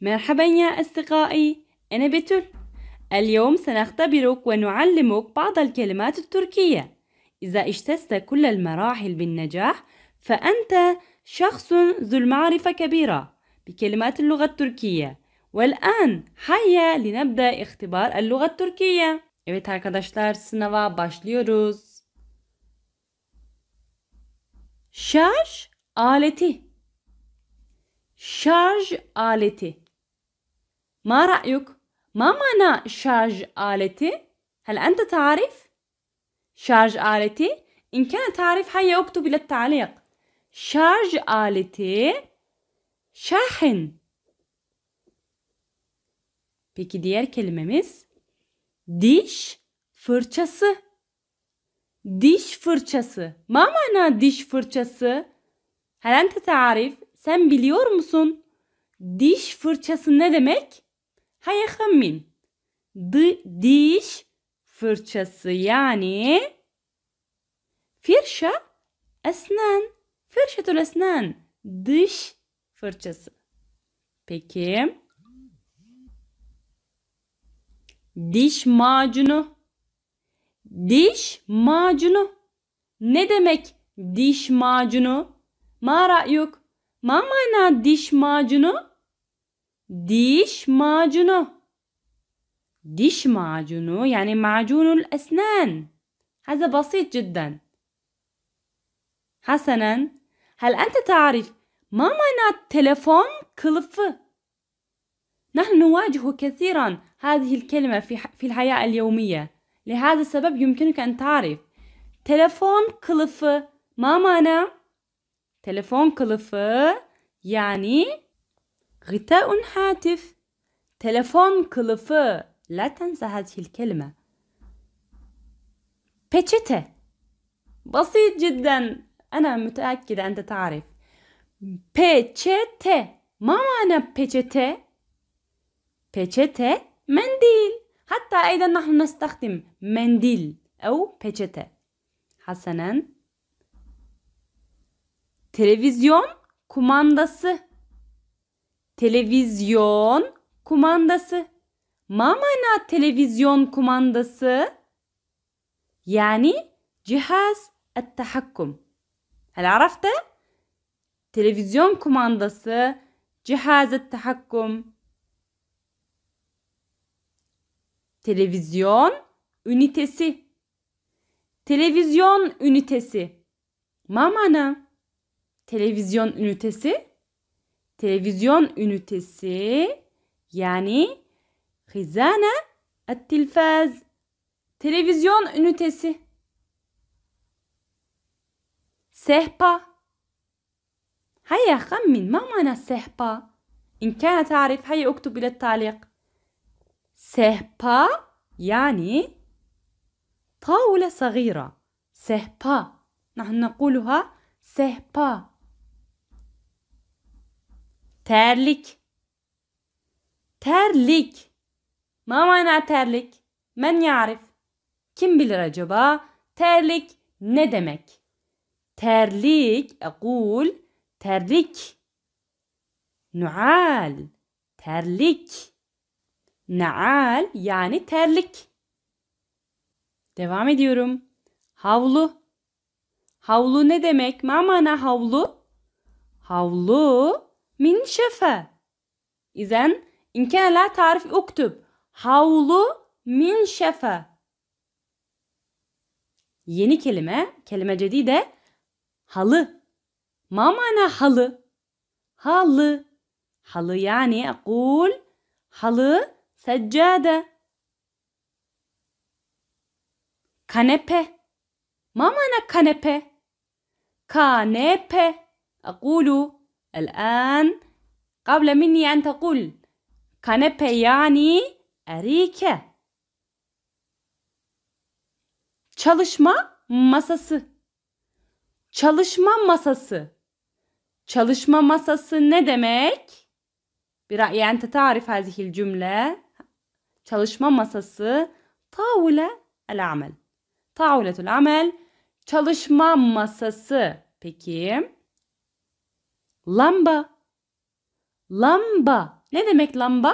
مرحبا يا أصدقائي أنا بتر اليوم سنختبرك ونعلمك بعض الكلمات التركية إذا اجتزت كل المراحل بالنجاح فأنت شخص ذو المعرفة كبيرة بكلمات اللغة التركية والآن هيا لنبدأ اختبار اللغة التركية Evet arkadaşlar sınava başlıyoruz. Şarj aleti. Şarj aleti. ما رأيك؟ ما معنى شارج آلتي؟ هل أنت تعرف؟ شارج آلتي؟ إن كان تعرف هيا اكتب إلى التعليق شارج آلتي شاحن Peki diğer kelimemiz diş fırçası. Diş fırçası. Ma mana diş fırçası? Hel ente tarif? Sen biliyor musun? Diş fırçası ne demek? hayhamim. D diş fırçası yani fırça, esnen. Fırçatul esnen. Diş fırçası. Peki. Diş macunu. Diş macunu. Ne demek diş macunu? Ma ra'yuk? Ma mana diş macunu? ديش ماجونو ديش ماجونو يعني معجون الأسنان هذا بسيط جدا حسنا هل أنت تعرف ما معنى تلفون كلف؟ نحن نواجه كثيرا هذه الكلمة في, في الحياة اليومية لهذا السبب يمكنك أن تعرف تلفون كلف ما معنى؟ تلفون كلف يعني غطاء هاتف تلفون كلفة لا تنسى هذه الكلمة بيتشتة بسيط جدا أنا متأكد أنت تعرف بيتشتة ما معنى بيتشتة بيتشتة منديل حتى أيضا نحن نستخدم منديل أو بيتشتة حسنا تلفزيون كوماندسي Televizyon kumandası. Mamana televizyon kumandası. Yani cihaz التحكم. هل عرفت؟ تلفزيون كوماندası cihaz التحكم. Televizyon ünitesi. Televizyon ünitesi. Mamana. Televizyon ünitesi تلفزيون ünitesi يعني خزانة التلفاز تلفزيون ünitesi سهبة هيا خمن ما معنى سهبة إن كان تعرف هيا اكتب إلى التعليق سهبة يعني طاولة صغيرة سهبة نحن نقولها سهبة terlik terlik ما معنى terlik من يعرف kim bilir acaba terlik ne demek terlik أقول terlik نعال terlik Naal yani terlik. Devam ediyorum. Havlu. Havlu ne demek? Ma mana havlu? Havlu Min şefe. إذا إن كان لا تعرف اكتب حول من Yeni kelime, kelime de. halı. Ma mana halı? Halı. Halı yani akul halı seccade. Kanepe. Ma mana kanepe? Kanepe. Akulu الآن قبل مني أن تقول كنبة yani أريكة çalışma masası çalışma masası çalışma masası ne demek? برأيي أنت تعرف هذه الجملة çalışma masası طاولة العمل طاولة العمل çalışma masası peki Lamba. Lamba. Ne demek lamba?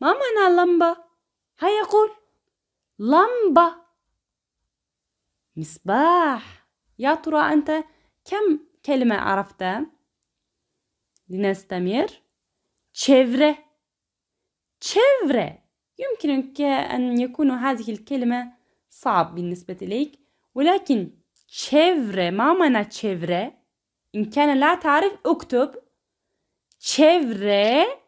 Ma mana lamba? Haya kul. Lamba. مصباح. يا ترى أنت كم كلمة عرفتها؟ لنستمر. çevre. Çevre. يمكنك أن يكون هذه الكلمة صعب بالنسبة إليك ولكن çevre ما معنى çevre؟ İmkâne la tarif uktub. Çevre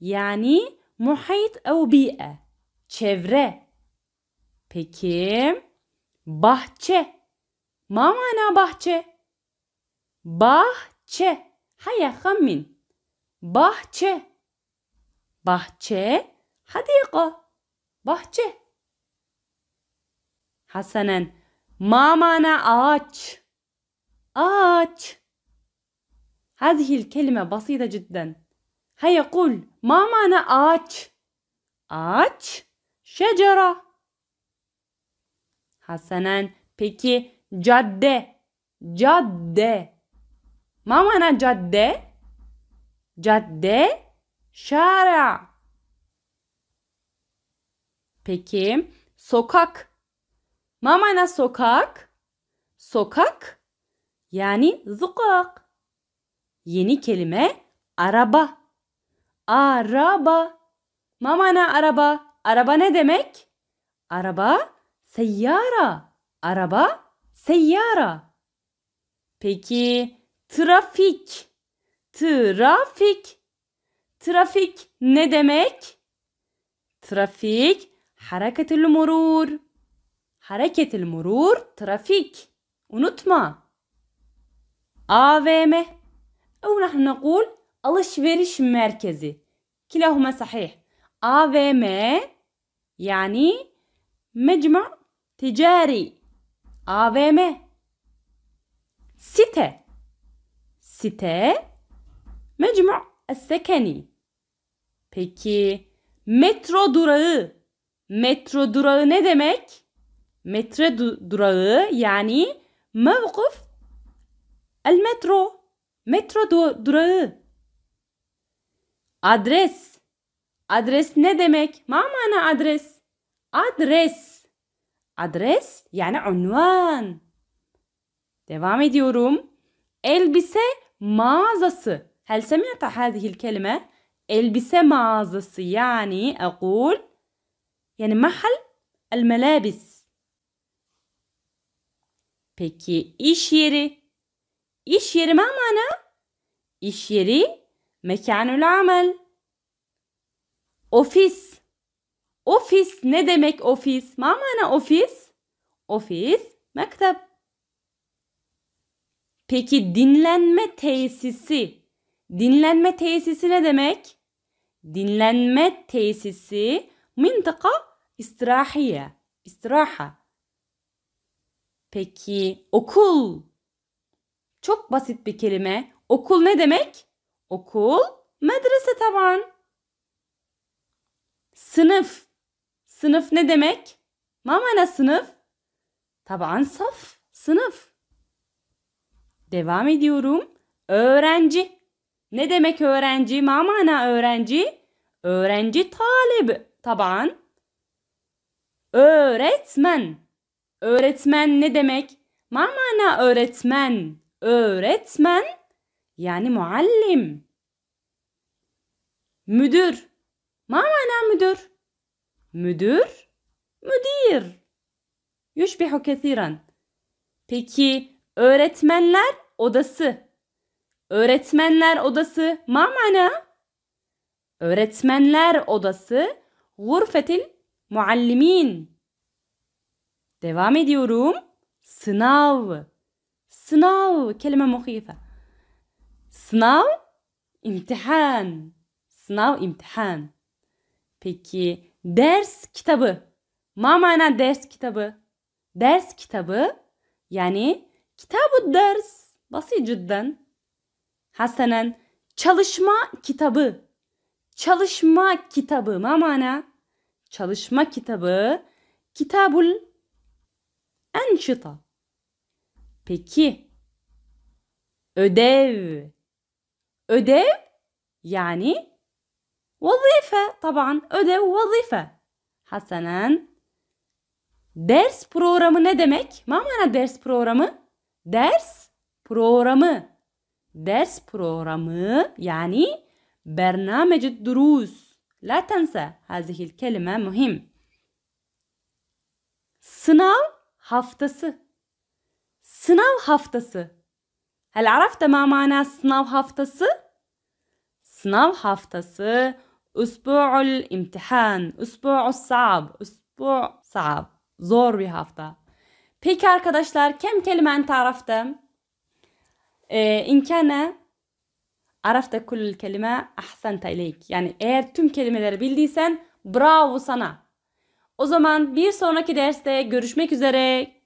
yani muhayt ev bi'e. Çevre. Peki bahçe. Ma mana bahçe? Bahçe. Haya khammin. Bahçe. Bahçe. Hadika. Bahçe. Hasanen. Ma mana ağaç. Ağaç. هذه الكلمة بسيطة جدا هيا قل ما معنى آتش آتش شجرة حسنا peki cadde cadde ما معنى cadde cadde şara peki sokak ما معنى sokak sokak yani zukak Yeni kelime araba. Araba. mama ne araba. Araba ne demek? Araba seyyara. Araba seyyara. Peki trafik. Trafik. Trafik ne demek? Trafik hareketül murur. Hareketül murur trafik. Unutma. AVM أو نحن نقول alışveriş merkezi كلاهما صحيح AVM يعني مجمع تجاري AVM سته site مجمع السكني Peki metro durağı metro durağı ne demek? Metro durağı yani mevkuf el metro Metro du durağı. Adres. Adres ne demek? Ma mana adres? Adres. Adres yani unvan. Devam ediyorum. Elbise mağazası. Hel سمعت هذه kelime. elbise mağazası yani akul yani mahal el melabis. Peki iş yeri İş yeri ما معنى İş yeri mekanul amel. Ofis. Ofis ne demek ofis? Ma ofis? Ofis mektep. Peki dinlenme tesisi. Dinlenme tesisi ne demek? Dinlenme tesisi mıntıka istirahiye. İstiraha. Peki okul çok basit bir kelime. Okul ne demek? Okul, medrese taban. Sınıf. Sınıf ne demek? Mamana sınıf. Taban saf, sınıf. Devam ediyorum. Öğrenci. Ne demek öğrenci? Mamana öğrenci. Öğrenci talib Taban. Öğretmen. Öğretmen ne demek? Mamana öğretmen. Öğretmen yani muallim. Müdür. Ma mana müdür? Müdür, müdür. Yüşbihu kethiren. Peki öğretmenler odası. Öğretmenler odası ma mana? Öğretmenler odası gurfetil muallimin. Devam ediyorum. Sınav sınav kelime muhife. Sınav imtihan. Sınav imtihan. Peki ders kitabı. Ma mana ders kitabı. Ders kitabı yani kitabı ders. Basit cidden. Hasanen çalışma kitabı. Çalışma kitabı. Ma mana? Çalışma kitabı. Kitabul enşita. Peki. Ödev. Ödev yani vazife. Taban ödev vazife. Hasanen. Ders programı ne demek? Ma ders programı? Ders programı. Ders programı yani برنامج الدروس. لا تنسى هذه الكلمة مهم. Sınav haftası sınav haftası. هل عرفت ما معنى sınav haftası? Sınav haftası Usbu'ul imtihan, usbu'us sa'b, usbu' sa'b. Zor bir hafta. Peki arkadaşlar, kem kelime ente arafte? Ee, inkane arafte kullul kelime ahsanta ileyk. Yani eğer tüm kelimeleri bildiysen bravo sana. O zaman bir sonraki derste görüşmek üzere.